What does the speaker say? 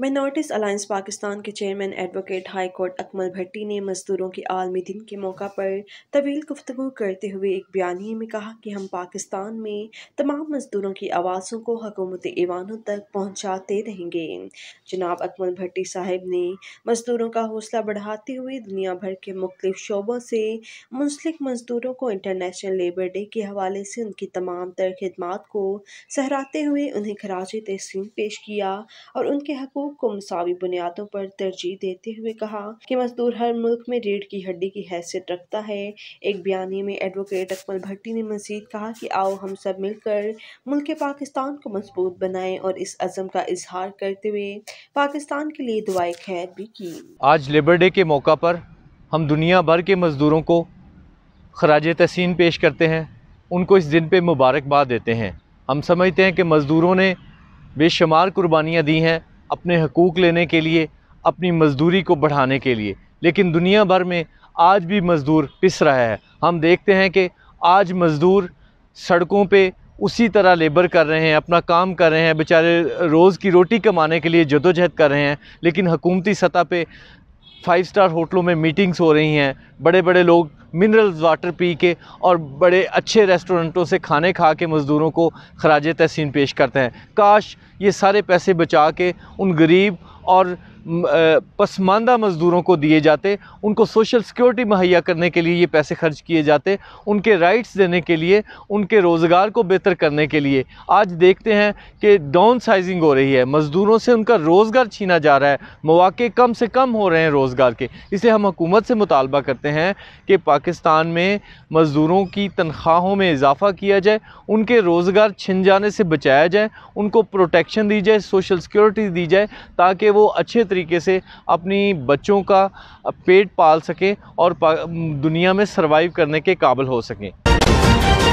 minorities alliance Pakistan के chairman advocate high court Akmal Bhatti ने मजदूरों के आलमी दिन के मौका पर तवील गुफ्तु करते हुए एक बयानी में कहा कि हम पाकिस्तान में तमाम मजदूरों की आवाज़ों को हकूमत ईवानों तक पहुँचाते रहेंगे जनाब अकमल भट्टी साहब ने मजदूरों का हौसला बढ़ाते हुए दुनिया भर के मुख्तु शोबों से मुंसलिक मजदूरों को इंटरनेशनल लेबर डे के हवाले से उनकी तमाम तर खदमात को सहराते हुए उन्हें खराज तहसीन पेश किया और उनके हकूक हकूक को मसावी बुनियादों पर तरजीह देते हुए कहा कि मजदूर हर मुल्क में रीढ़ की हड्डी की हैसियत रखता है एक बयानी में एडवोकेट अकमल भट्टी ने मजीद कहा कि आओ हम सब मिलकर मुल्क पाकिस्तान को मजबूत बनाएं और इस अज़म का इजहार करते हुए पाकिस्तान के लिए दुआ खैर भी की आज लेबर डे के मौका पर हम दुनिया भर के मज़दूरों को खराज तहसीन पेश करते हैं उनको इस दिन पे मुबारकबाद देते हैं हम समझते हैं कि मज़दूरों ने बेशुमार कुर्बानियाँ दी हैं अपने हकूक़ लेने के लिए अपनी मजदूरी को बढ़ाने के लिए लेकिन दुनिया भर में आज भी मज़दूर पिस रहा है हम देखते हैं कि आज मज़दूर सड़कों पे उसी तरह लेबर कर रहे हैं अपना काम कर रहे हैं बेचारे रोज़ की रोटी कमाने के लिए जदोजहद कर रहे हैं लेकिन हकूमती सतह पे फाइव स्टार होटलों में मीटिंग्स हो रही हैं बड़े बड़े लोग मिनरल्स वाटर पी के और बड़े अच्छे रेस्टोरेंटों से खाने खा के मज़दूरों को खराज तहसीन पेश करते हैं काश ये सारे पैसे बचा के उन गरीब और पसमानदा मज़दूरों को दिए जाते उनको सोशल सिक्योरिटी मुहैया करने के लिए ये पैसे खर्च किए जाते उनके राइट्स देने के लिए उनके रोज़गार को बेहतर करने के लिए आज देखते हैं कि डाउन साइजिंग हो रही है मज़दूरों से उनका रोज़गार छीना जा रहा है मौाक़े कम से कम हो रहे हैं रोज़गार के इसलिए हम हकूमत से मुतालबा करते हैं कि पा पाकिस्तान में मज़दूरों की तनख्वाहों में इजाफ़ा किया जाए उनके रोज़गार छिन जाने से बचाया जाए उनको प्रोटेक्शन दी जाए सोशल सिक्योरिटी दी जाए ताकि वो अच्छे तरीके से अपनी बच्चों का पेट पाल सकें और दुनिया में सर्वाइव करने के काबिल हो सकें